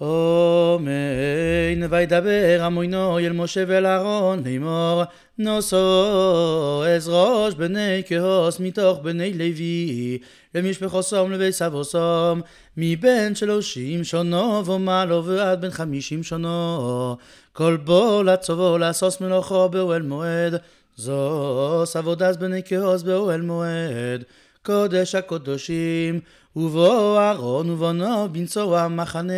אומן וידבר המוינו אל משה ואל אהרון לאמור נוסו עזרוש בני כהוס מתוך בני לוי למשפחוסום לבית סבוסום מבין שלושים שונו ומעלו ועד בן חמישים שונו כל בו לצובו לעשוס מלאכו באוהל מועד זוס עבודס בני כהוס באוהל מועד קודש הקודשים, ובו אהרון ובונו בנצו המחנה,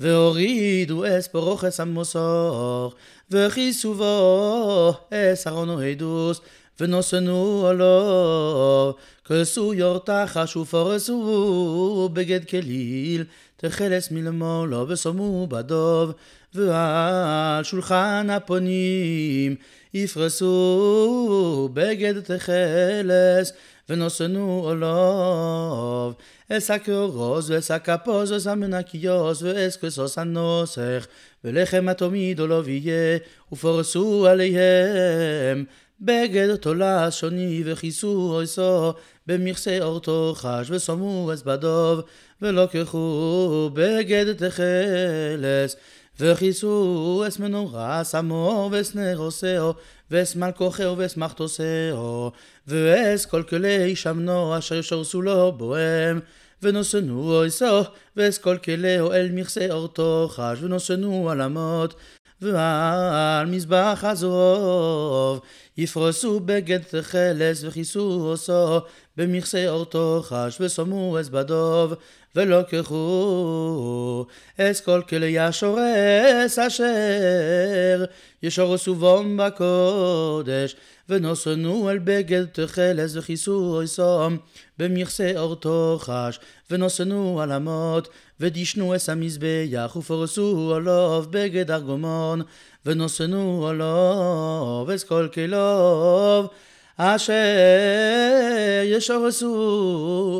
והורידו אס פורוכס המוסוך, וכיסו בו אס ארון אוהדוס, ונוסנו עלו, כסו יורתחש ופרסו בגד כליל, תכלס מלמולו ושמו בדוב, ועל שולחן הפונים יפרסו בגד תכלס, ונוסנו עליו. אסק אורוז ואסק הפוז וסמנקיוס כסוס הנוסך ולחם התומיד עולו יהיה ופורסו עליהם בגד אותו לשוני וכיסו עשו במכסה אור תוכש ושמו אז בדוב ולוקחו בגד תחלס וכיסו אס מנורה שמו וסנר עושהו ואס מלכוכהו ואס מחתוסהו ואס כל כלי שמנו אשר שורסו לו בוהם ונוסנו עשו ואס כל כלהו אל מכסה אור תוכש ונוסנו על אמות ועל מזבח עזוב, יפרסו בגד תכלס וכיסו עושו, במכסה אורתו חש ושמו עז בדוב, ולא כחו אס כל כלי השורס אשר ישורסו בום בקודש, ונוסנו על בגד תכלס וכיסו עושו, במכסה אורתו חש, ונוסנו על אמות, ודישנו אס המזבח ופרסו עליו בגד ארגומון ונוסנו עליו אס כל כליו אשר ישורסו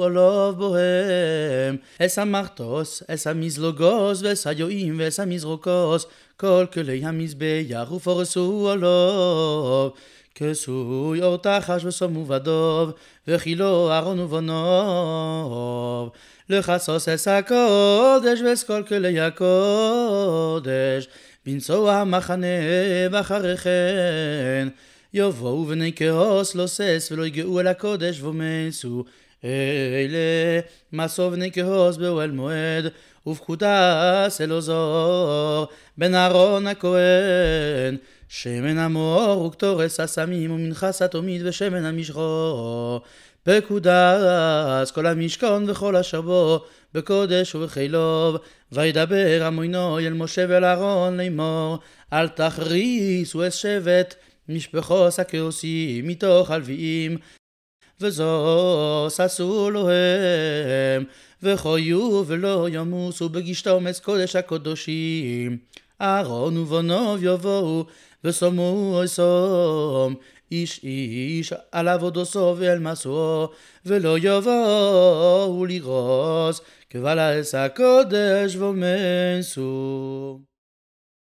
עולוב בוהם, אס המחטוס, אס המזלוגוס, ואס היועים ואס המזרוקוס, כל כלי המזבח ופורסו עולוב. כסוי אור תחש וסום ובדוב, וכילו ארון ובנוב. לכסוס אס הקודש ואס כל כלי הקודש, בנשוא המחנה ואחריכן. יבואו בני ונכעוס לא שש ולא יגעו אל הקודש ומסו. אלה מסו בני נקהוס באוהל מועד ובפקודס אל זור בן אהרון הכהן שמן המור וקטורס הסמים ומנחס התומית ושמן המשחור פקודס כל המשכון וכל השבו בקודש ובחילוב וידבר המוינו אל משה ואל אהרון לאמור אל תכריסו את שבט משפחוס הכרוסים מתוך הלוויים, וזו עשו להם, וחויו ולא ימוסו בגשתה עומס קודש הקדושים. אהרון ובנוב יבואו, ושמו אוי סום, איש איש על עבודתו ואל משואו, ולא יבואו לרעוס, כבל עץ הקודש ומסו.